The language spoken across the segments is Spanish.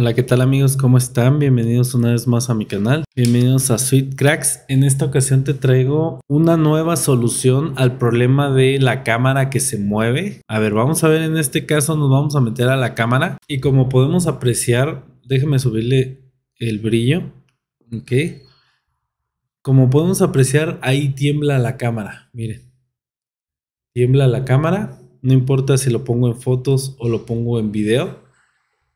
Hola, ¿qué tal amigos? ¿Cómo están? Bienvenidos una vez más a mi canal. Bienvenidos a Sweet Cracks. En esta ocasión te traigo una nueva solución al problema de la cámara que se mueve. A ver, vamos a ver en este caso nos vamos a meter a la cámara y como podemos apreciar, déjeme subirle el brillo. Ok. Como podemos apreciar, ahí tiembla la cámara. Miren. Tiembla la cámara. No importa si lo pongo en fotos o lo pongo en video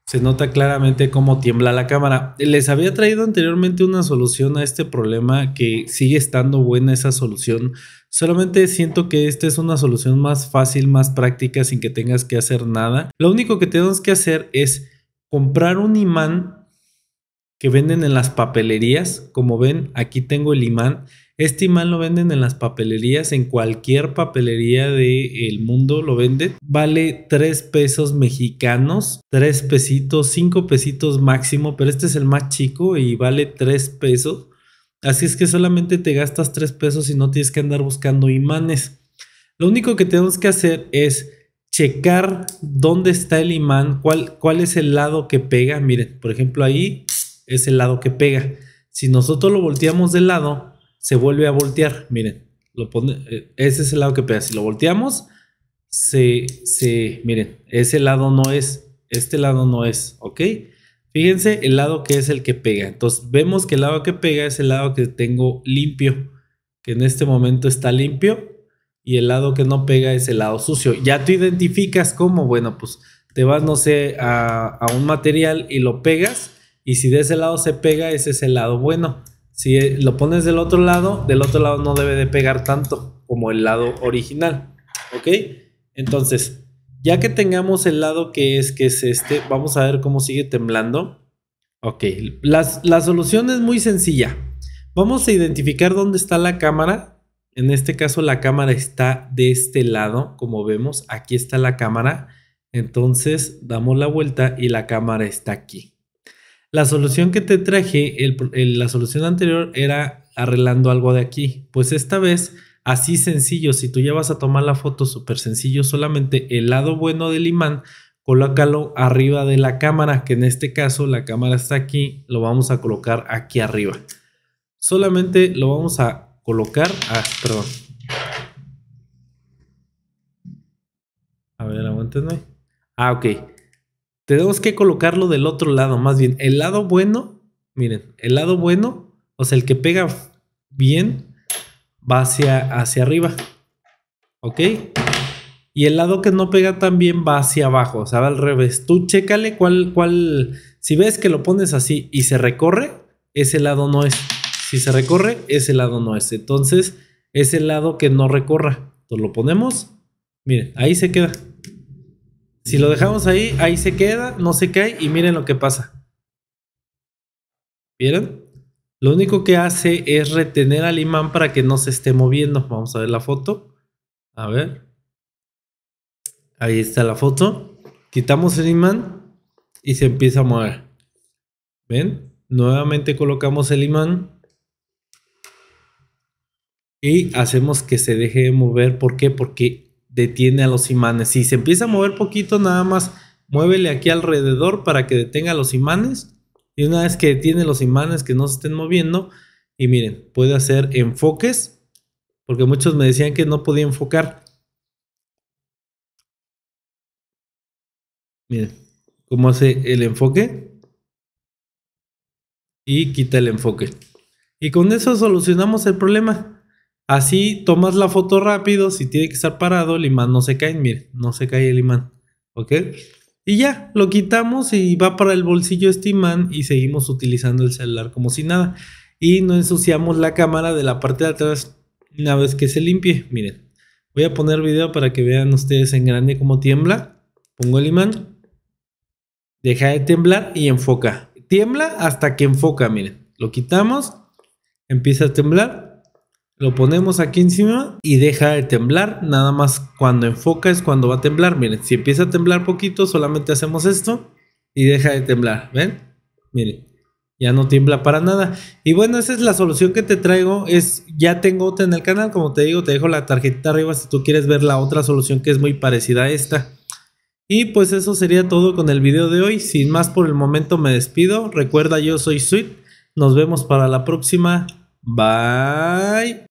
se nota claramente cómo tiembla la cámara. Les había traído anteriormente una solución a este problema que sigue estando buena esa solución. Solamente siento que esta es una solución más fácil, más práctica, sin que tengas que hacer nada. Lo único que tenemos que hacer es comprar un imán que venden en las papelerías. Como ven, aquí tengo el imán este imán lo venden en las papelerías, en cualquier papelería del mundo lo venden. Vale 3 pesos mexicanos, 3 pesitos, 5 pesitos máximo, pero este es el más chico y vale 3 pesos. Así es que solamente te gastas 3 pesos y no tienes que andar buscando imanes. Lo único que tenemos que hacer es checar dónde está el imán, cuál, cuál es el lado que pega. Miren, por ejemplo ahí es el lado que pega. Si nosotros lo volteamos de lado, se vuelve a voltear. Miren, lo pone, eh, ese es el lado que pega. Si lo volteamos, se, miren, ese lado no es, este lado no es, ¿ok? Fíjense el lado que es el que pega. Entonces vemos que el lado que pega es el lado que tengo limpio, que en este momento está limpio. Y el lado que no pega es el lado sucio. Ya tú identificas cómo, bueno, pues te vas, no sé, a, a un material y lo pegas. Y si de ese lado se pega, ese es el lado bueno si eh, lo pones del otro lado, del otro lado no debe de pegar tanto como el lado original. ¿Ok? Entonces, ya que tengamos el lado que es, que es este, vamos a ver cómo sigue temblando. Ok, la solución es muy sencilla. Vamos a identificar dónde está la cámara. En este caso la cámara está de este lado, como vemos, aquí está la cámara. Entonces damos la vuelta y la cámara está aquí. La solución que te traje, la solución anterior era arreglando algo de aquí. Pues esta vez, así sencillo, si tú ya vas a tomar la foto súper sencillo, solamente el lado bueno del imán, colócalo arriba de la cámara, que en este caso la cámara está aquí, lo vamos a colocar aquí arriba. Solamente lo vamos a colocar, ah, perdón. A ver, aguántenme. Ah, ok. Tenemos que colocarlo del otro lado, más bien. El lado bueno, miren, el lado bueno, o sea, el que pega bien, va hacia, hacia arriba. ¿Ok? Y el lado que no pega tan bien va hacia abajo, o sea, al revés. Tú chécale cuál, cuál, si ves que lo pones así y se recorre, ese lado no es. Si se recorre, ese lado no es. Entonces, es el lado que no recorra. Entonces lo ponemos, miren, ahí se queda. Si lo dejamos ahí, ahí se queda, no se cae y miren lo que pasa. ¿Vieron? Lo único que hace es retener al imán para que no se esté moviendo. Vamos a ver la foto. A ver. Ahí está la foto. Quitamos el imán y se empieza a mover. ¿Ven? Nuevamente colocamos el imán y hacemos que se deje de mover. ¿Por qué? Porque detiene a los imanes. Si se empieza a mover poquito, nada más muévele aquí alrededor para que detenga los imanes. Y una vez que detiene los imanes que no se estén moviendo, y miren, puede hacer enfoques, porque muchos me decían que no podía enfocar. Miren, cómo hace el enfoque. Y quita el enfoque. Y con eso solucionamos el problema. Así tomas la foto rápido, si tiene que estar parado, el imán no se cae, miren, no se cae el imán, ¿ok? Y ya, lo quitamos y va para el bolsillo este imán y seguimos utilizando el celular como si nada. Y no ensuciamos la cámara de la parte de atrás una vez que se limpie, miren. Voy a poner video para que vean ustedes en grande cómo tiembla. Pongo el imán, deja de temblar y enfoca. Tiembla hasta que enfoca, miren. Lo quitamos, empieza a temblar lo ponemos aquí encima y deja de temblar. Nada más cuando enfoca es cuando va a temblar. Miren, si empieza a temblar poquito, solamente hacemos esto y deja de temblar. ¿Ven? Miren, ya no tiembla para nada. Y bueno, esa es la solución que te traigo. Es, ya tengo otra en el canal, como te digo, te dejo la tarjetita arriba si tú quieres ver la otra solución que es muy parecida a esta. Y pues eso sería todo con el video de hoy. Sin más por el momento me despido. Recuerda, yo soy Sweet. Nos vemos para la próxima. Bye.